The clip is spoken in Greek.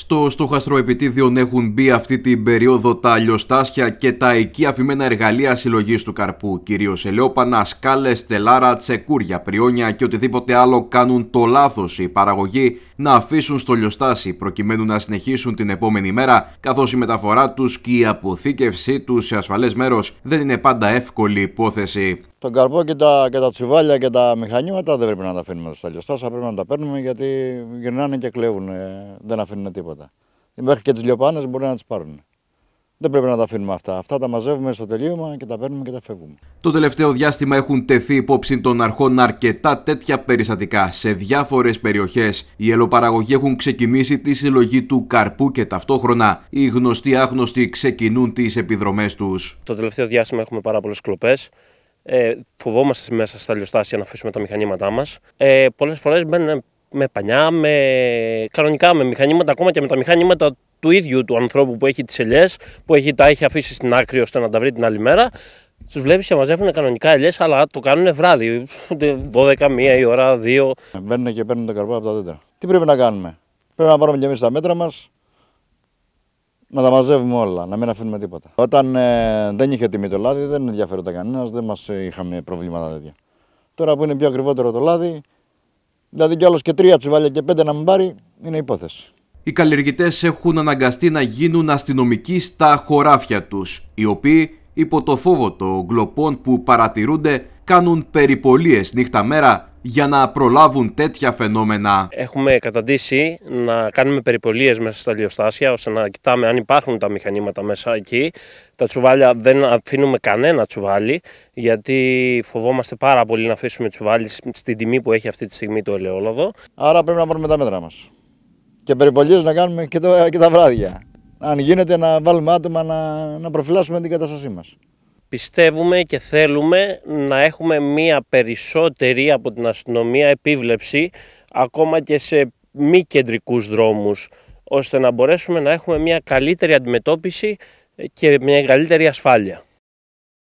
στο στόχαστρο επιτίδιον έχουν μπει αυτή την περίοδο τα λιοστάσια και τα εκεί αφημένα εργαλεία συλλογής του καρπού, κυρίως ελαιόπανα, σκάλες, τελάρα, τσεκούρια, πριόνια και οτιδήποτε άλλο κάνουν το λάθος οι παραγωγοί να αφήσουν στο λιοστάσι προκειμένου να συνεχίσουν την επόμενη μέρα, καθώς η μεταφορά τους και η αποθήκευσή τους σε ασφαλές μέρος δεν είναι πάντα εύκολη υπόθεση τον καρπό και τα, και τσιβάλια και τα μηχανήματα δεν πρέπει να τα αφήνουμε στα λιωστάσα, πρέπει να τα παίρνουμε γιατί γυρνάνε και κλέβουν, ε, δεν αφήνουν τίποτα. Μέχρι και τις λιωπάνες μπορεί να τις πάρουν. Δεν πρέπει να τα αφήνουμε αυτά. Αυτά τα μαζεύουμε στο τελείωμα και τα παίρνουμε και τα φεύγουμε. Το τελευταίο διάστημα έχουν τεθεί υπόψη των αρχών αρκετά τέτοια περιστατικά σε διάφορες περιοχές. Οι ελοπαραγωγοί έχουν ξεκινήσει τη συλλογή του καρπού και ταυτόχρονα οι γνωστοί άγνωστοι ξεκινούν τις επιδρομές τους. Το τελευταίο διάστημα έχουμε πάρα πολλές κλοπές. Ε, φοβόμαστε μέσα στα λιοστάσια να αφήσουμε τα μηχανήματά μας. Ε, Πολλές φορές μπαίνουν με πανιά, με κανονικά με μηχανήματα, ακόμα και με τα μηχανήματα του ίδιου του ανθρώπου που έχει τις ελιές, που έχει, τα έχει αφήσει στην άκρη ώστε να τα βρει την άλλη μέρα. Τους βλέπεις και μαζεύουν κανονικά ελιές, αλλά το κάνουν βράδυ. 12, μία η ώρα, 2. Μπαίνουν και παίρνουν τα καρπά από τα δέντρα. Τι πρέπει να κάνουμε. Πρέπει να πάρουμε και εμείς τα μέτρα μας, να τα μαζεύουμε όλα, να μην αφήνουμε τίποτα. Όταν ε, δεν είχε τιμή το λάδι, δεν ενδιαφέρονταν κανένας, δεν μας είχαμε προβλήματα τέτοια. Τώρα που είναι πιο ακριβότερο το λάδι, δηλαδή κι άλλος και τρία τσιβάλια και πέντε να μην πάρει, είναι υπόθεση. Οι καλλιεργητές έχουν αναγκαστεί να γίνουν αστυνομικοί στα χωράφια τους, οι οποίοι υπό το φόβο των γκλοπών που παρατηρούνται κάνουν περιπολίες νύχτα μέρα για να προλάβουν τέτοια φαινόμενα. Έχουμε καταντήσει να κάνουμε περιπολίες μέσα στα λιοστάσια ώστε να κοιτάμε αν υπάρχουν τα μηχανήματα μέσα εκεί. Τα τσουβάλια δεν αφήνουμε κανένα τσουβάλι γιατί φοβόμαστε πάρα πολύ να αφήσουμε τσουβάλι στην τιμή που έχει αυτή τη στιγμή το ελαιόλαδο. Άρα πρέπει να πάρουμε τα μέτρα μας και περιπολίες να κάνουμε και, τα βράδια. Αν γίνεται να βάλουμε άτομα να, να προφυλάσσουμε την κατάστασή μας πιστεύουμε και θέλουμε να έχουμε μία περισσότερη από την αστυνομία επίβλεψη ακόμα και σε μη κεντρικούς δρόμους ώστε να μπορέσουμε να έχουμε μια καλύτερη αντιμετώπιση και μια καλύτερη ασφάλεια.